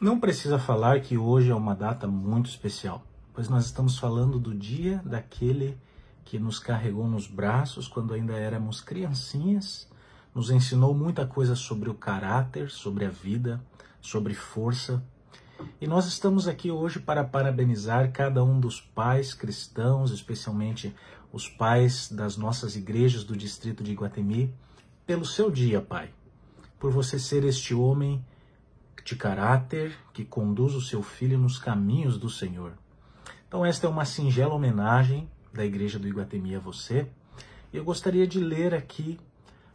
Não precisa falar que hoje é uma data muito especial, pois nós estamos falando do dia daquele que nos carregou nos braços quando ainda éramos criancinhas, nos ensinou muita coisa sobre o caráter, sobre a vida, sobre força. E nós estamos aqui hoje para parabenizar cada um dos pais cristãos, especialmente os pais das nossas igrejas do distrito de Iguatemi, pelo seu dia, pai, por você ser este homem de caráter que conduz o seu filho nos caminhos do Senhor. Então, esta é uma singela homenagem da Igreja do Iguatemi a você. E eu gostaria de ler aqui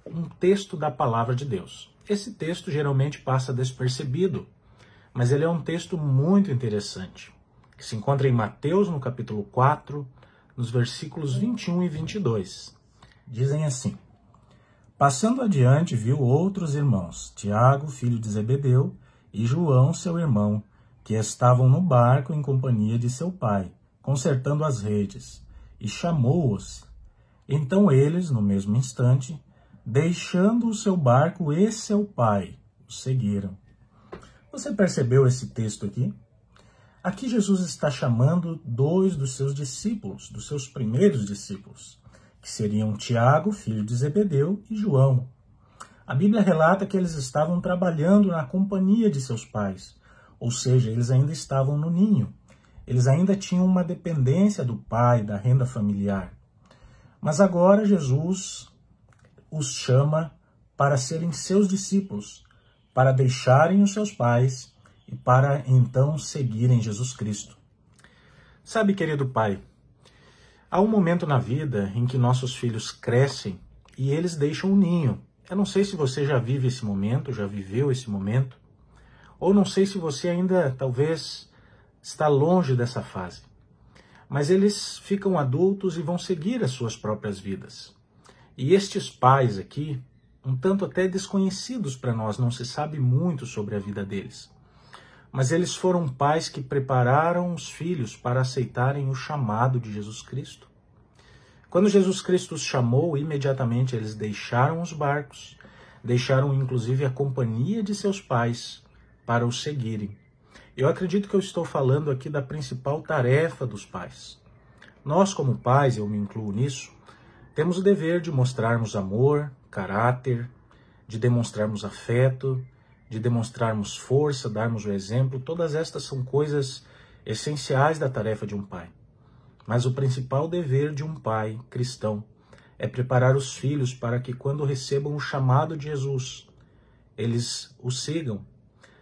um texto da Palavra de Deus. Esse texto geralmente passa despercebido, mas ele é um texto muito interessante, que se encontra em Mateus, no capítulo 4, nos versículos 21 e 22. Dizem assim: Passando adiante, viu outros irmãos, Tiago, filho de Zebedeu, e João, seu irmão, que estavam no barco em companhia de seu pai, consertando as redes, e chamou-os. Então eles, no mesmo instante, deixando o seu barco e seu pai, o seguiram. Você percebeu esse texto aqui? Aqui Jesus está chamando dois dos seus discípulos, dos seus primeiros discípulos, que seriam Tiago, filho de Zebedeu, e João, a Bíblia relata que eles estavam trabalhando na companhia de seus pais, ou seja, eles ainda estavam no ninho. Eles ainda tinham uma dependência do pai, da renda familiar. Mas agora Jesus os chama para serem seus discípulos, para deixarem os seus pais e para então seguirem Jesus Cristo. Sabe, querido pai, há um momento na vida em que nossos filhos crescem e eles deixam o ninho eu não sei se você já vive esse momento, já viveu esse momento, ou não sei se você ainda talvez está longe dessa fase. Mas eles ficam adultos e vão seguir as suas próprias vidas. E estes pais aqui, um tanto até desconhecidos para nós, não se sabe muito sobre a vida deles. Mas eles foram pais que prepararam os filhos para aceitarem o chamado de Jesus Cristo. Quando Jesus Cristo os chamou, imediatamente eles deixaram os barcos, deixaram inclusive a companhia de seus pais para os seguirem. Eu acredito que eu estou falando aqui da principal tarefa dos pais. Nós, como pais, eu me incluo nisso, temos o dever de mostrarmos amor, caráter, de demonstrarmos afeto, de demonstrarmos força, darmos o exemplo. Todas estas são coisas essenciais da tarefa de um pai. Mas o principal dever de um pai cristão é preparar os filhos para que, quando recebam o chamado de Jesus, eles o sigam.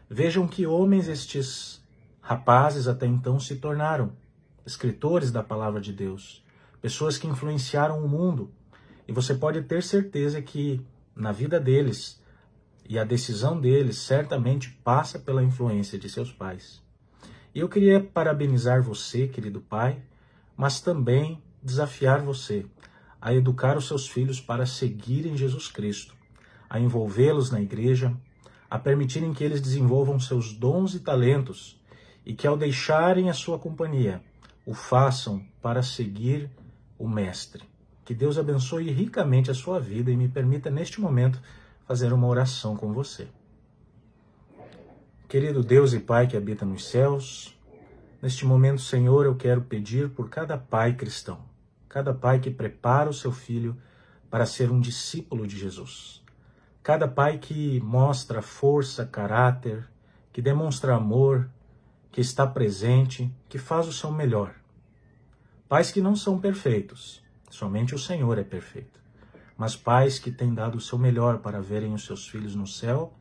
Vejam que homens estes rapazes até então se tornaram escritores da palavra de Deus, pessoas que influenciaram o mundo. E você pode ter certeza que na vida deles e a decisão deles certamente passa pela influência de seus pais. E eu queria parabenizar você, querido pai, mas também desafiar você a educar os seus filhos para seguirem Jesus Cristo, a envolvê-los na igreja, a permitirem que eles desenvolvam seus dons e talentos e que ao deixarem a sua companhia, o façam para seguir o Mestre. Que Deus abençoe ricamente a sua vida e me permita, neste momento, fazer uma oração com você. Querido Deus e Pai que habita nos céus, Neste momento, Senhor, eu quero pedir por cada pai cristão, cada pai que prepara o seu filho para ser um discípulo de Jesus, cada pai que mostra força, caráter, que demonstra amor, que está presente, que faz o seu melhor. Pais que não são perfeitos, somente o Senhor é perfeito, mas pais que têm dado o seu melhor para verem os seus filhos no céu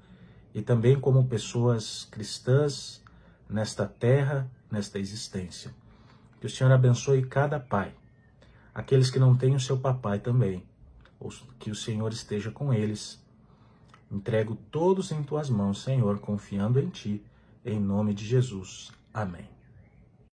e também como pessoas cristãs nesta terra nesta existência. Que o Senhor abençoe cada pai, aqueles que não têm o seu papai também, ou que o Senhor esteja com eles. Entrego todos em tuas mãos, Senhor, confiando em ti, em nome de Jesus. Amém.